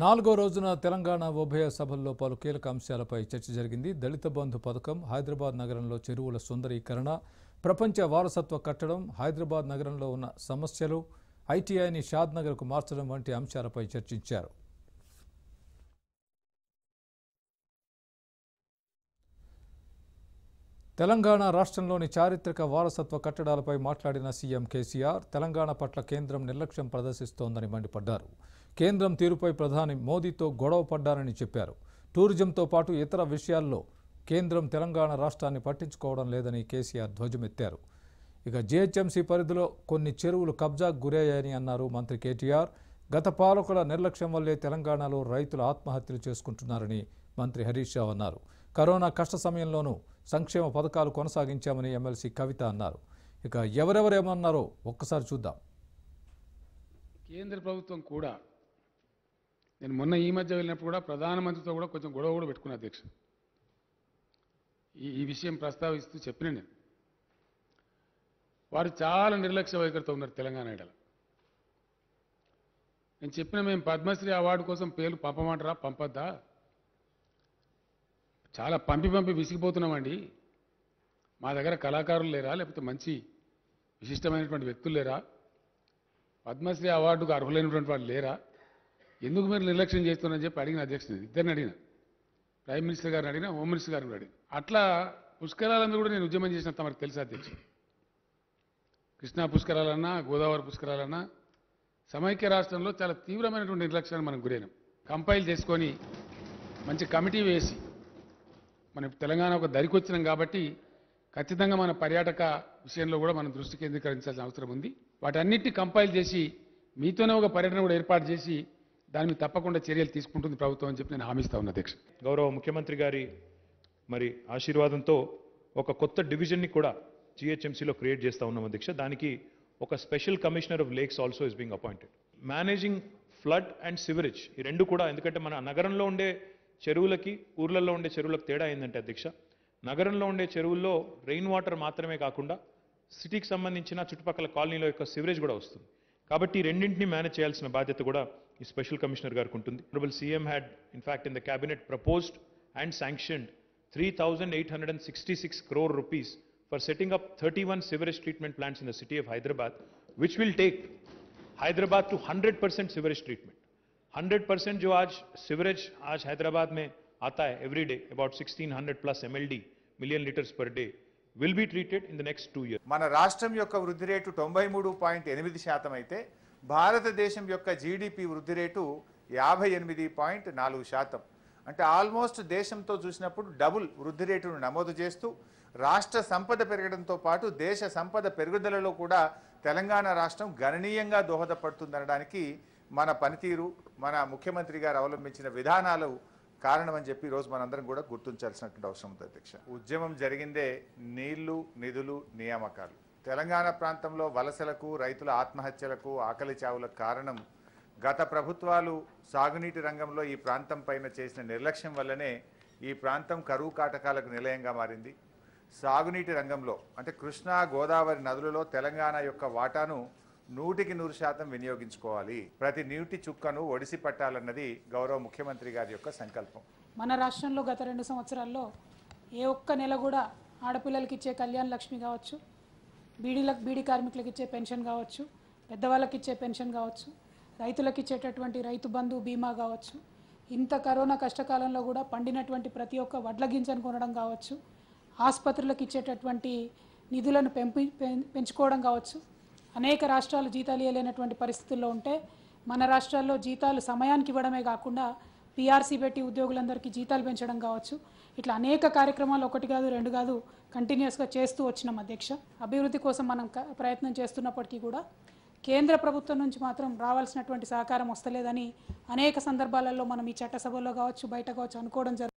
నాలుగో రోజున తెలంగాణ ఉభయ సభల్లో పలు కీలక అంశాలపై చర్చ జరిగింది దళిత బంధు పథకం హైదరాబాద్ నగరంలో చెరువుల సుందరీకరణ ప్రపంచ వారసత్వ కట్టడం హైదరాబాద్ నగరంలో ఉన్న సమస్యలు ఐటీఐని షాద్ నగర్కు మార్చడం వంటి అంశాలపై చర్చించారు తెలంగాణ రాష్ట్రంలోని చారిత్రక వారసత్వ కట్టడాలపై మాట్లాడిన సీఎం కేసీఆర్ తెలంగాణ పట్ల కేంద్రం నిర్లక్ష్యం ప్రదర్శిస్తోందని మండిపడ్డారు కేంద్రం తీరుపై ప్రధాని మోదీతో గొడవ పడ్డారని చెప్పారు టూరిజంతో పాటు ఇతర విషయాల్లో కేంద్రం తెలంగాణ రాష్ట్రాన్ని పట్టించుకోవడం లేదని కేసీఆర్ ధ్వజమెత్తారు ఇక జీహెచ్ఎంసీ పరిధిలో కొన్ని చెరువులు కబ్జాకు గురయ్యాయని అన్నారు మంత్రి కేటీఆర్ గత పాలకుల నిర్లక్ష్యం వల్లే తెలంగాణలో రైతులు ఆత్మహత్యలు చేసుకుంటున్నారని మంత్రి హరీష్ రావు అన్నారు కరోనా కష్ట సమయంలోనూ సంక్షేమ పథకాలు కొనసాగించామని ఎమ్మెల్సీ కవిత అన్నారు ఇక ఎవరెవరేమన్నారో ఒక్కసారి చూద్దాం కేంద్ర ప్రభుత్వం కూడా నేను మొన్న ఈ మధ్య వెళ్ళినప్పుడు కూడా ప్రధానమంత్రితో కూడా కొంచెం గొడవ కూడా పెట్టుకున్నా అధ్యక్ష ఈ ఈ విషయం ప్రస్తావిస్తూ చెప్పిన నేను వారు చాలా నిర్లక్ష్య వైఖరితో ఉన్నారు తెలంగాణ ఎడల నేను చెప్పిన మేము పద్మశ్రీ అవార్డు కోసం పేర్లు పంపమంటారా పంపద్దా చాలా పంపి పంపి విసిగిపోతున్నామండి మా దగ్గర కళాకారులు లేరా లేకపోతే మంచి విశిష్టమైనటువంటి వ్యక్తులు లేరా పద్మశ్రీ అవార్డుకు అర్హులైనటువంటి వాళ్ళు లేరా ఎందుకు మీరు నిర్లక్ష్యం చేస్తున్నారని చెప్పి అడిగిన అధ్యక్షుని ఇద్దరిని అడిగిన ప్రైమ్ మినిస్టర్ గారిని అడిగిన హోమ్ మినిస్టర్ గారిని అడిగిన అట్లా పుష్కరాల కూడా నేను ఉద్యమం చేసిన తమకు తెలుసా అధ్యక్షుడు కృష్ణా పుష్కరాలన్నా గోదావరి పుష్కరాలన్నా సమైక్య రాష్ట్రంలో చాలా తీవ్రమైనటువంటి నిర్లక్ష్యాన్ని మనం గురైనాం కంపైల్ చేసుకొని మంచి కమిటీ వేసి మన తెలంగాణ ఒక దరికొచ్చినాం కాబట్టి ఖచ్చితంగా మన పర్యాటక విషయంలో కూడా మనం దృష్టి కేంద్రీకరించాల్సిన అవసరం ఉంది వాటన్నిటిని కంపైల్ చేసి మీతోనే ఒక పర్యటన కూడా ఏర్పాటు చేసి దాని మీద తప్పకుండా చర్యలు తీసుకుంటుంది ప్రభుత్వం అని చెప్పి నేను హామీస్తా ఉన్నా అధ్యక్ష గౌరవ ముఖ్యమంత్రి గారి మరి ఆశీర్వాదంతో ఒక కొత్త డివిజన్ని కూడా జిహెచ్ఎంసీలో క్రియేట్ చేస్తూ ఉన్నాం అధ్యక్ష దానికి ఒక special commissioner of lakes also is being appointed managing flood and sewerage ఈ రెండు కూడా ఎందుకంటే మన నగరంలో ఉండే చెరువులకి ఊర్లలో ఉండే చెరువులకు తేడా ఏంటంటే అధ్యక్ష నగరంలో ఉండే చెరువుల్లో రెయిన్ వాటర్ మాత్రమే కాకుండా సిటీకి సంబంధించిన చుట్టుపక్కల కాలనీలో యొక్క సివరేజ్ కూడా వస్తుంది కాబట్టి రెండింటిని మేనేజ్ చేయాల్సిన బాధ్యత కూడా ఈ స్పెషల్ కమిషనర్ గారికి ఉంటుంది honourable CM had in fact in the cabinet proposed and sanctioned three thousand eight hundred and sixty six crore rupees for setting up thirty one sewerage treatment plants in the city of Hyderabad which will take Hyderabad to hundred percent sewerage treatment hundred percent జో ఆజ్ sewerage ఆజ్ హైదరాబాద్ మే ఆతా every day about sixteen hundred plus MLD million litres per day will be treated in the next two year మన రాష్ట్రం యొక్క వృద్ధి rate తొంభై మూడు పాయింట్ ఎనిమిది శాతం అయితే భారతదేశం యొక్క జీడిపి వృద్ధి రేటు యాభై ఎనిమిది పాయింట్ నాలుగు శాతం అంటే ఆల్మోస్ట్ దేశంతో చూసినప్పుడు డబుల్ వృద్ధి రేటును నమోదు చేస్తూ రాష్ట్ర సంపద పెరగడంతో పాటు దేశ సంపద పెరుగుదలలో కూడా తెలంగాణ రాష్ట్రం గణనీయంగా దోహదపడుతుందనడానికి మన పనితీరు మన ముఖ్యమంత్రి గారు అవలంబించిన విధానాలు కారణమని చెప్పి ఈరోజు మనందరం కూడా గుర్తుంచాల్సినటువంటి అవసరం ఉంది అధ్యక్ష ఉద్యమం జరిగిందే నీళ్లు నిధులు నియామకాలు తెలంగాణ ప్రాంతంలో వలసలకు రైతుల ఆత్మహత్యలకు ఆకలి చావులకు కారణం గత ప్రభుత్వాలు సాగునీటి రంగంలో ఈ ప్రాంతం పైన చేసిన నిర్లక్ష్యం వల్లనే ఈ ప్రాంతం కరువు కాటకాలకు నిలయంగా మారింది సాగునీటి రంగంలో అంటే కృష్ణా గోదావరి నదులలో తెలంగాణ యొక్క వాటాను నూటికి నూరు శాతం వినియోగించుకోవాలి ప్రతి నీటి చుక్కను ఒడిసి పట్టాలన్నది గౌరవ ముఖ్యమంత్రి గారి యొక్క సంకల్పం మన రాష్ట్రంలో గత రెండు సంవత్సరాల్లో ఏ ఒక్క నెల కూడా ఆడపిల్లలకి ఇచ్చే కళ్యాణ్ లక్ష్మి కావచ్చు బీడీలకు బీడీ కార్మికులకు ఇచ్చే పెన్షన్ కావచ్చు పెద్దవాళ్ళకి ఇచ్చే పెన్షన్ కావచ్చు రైతులకు ఇచ్చేటటువంటి రైతు బంధు బీమా కావచ్చు ఇంత కరోనా కష్టకాలంలో కూడా పండినటువంటి ప్రతి ఒక్క వడ్ల గింజను కొనడం కావచ్చు ఆసుపత్రులకు ఇచ్చేటటువంటి నిధులను పెంపి పెంచుకోవడం కావచ్చు అనేక రాష్ట్రాలు జీతాలు ఇవ్వలేనటువంటి పరిస్థితుల్లో ఉంటే మన రాష్ట్రాల్లో జీతాలు సమయానికి ఇవ్వడమే కాకుండా పీఆర్సీ పెట్టి ఉద్యోగులందరికీ జీతాలు పెంచడం కావచ్చు ఇట్లా అనేక కార్యక్రమాలు ఒకటి కాదు రెండు కాదు కంటిన్యూస్గా చేస్తూ వచ్చినాం అధ్యక్ష అభివృద్ధి కోసం మనం ప్రయత్నం చేస్తున్నప్పటికీ కూడా కేంద్ర ప్రభుత్వం నుంచి మాత్రం రావాల్సినటువంటి సహకారం వస్తలేదని అనేక సందర్భాలలో మనం ఈ చట్టసభలో కావచ్చు బయట కావచ్చు అనుకోవడం జరుగుతుంది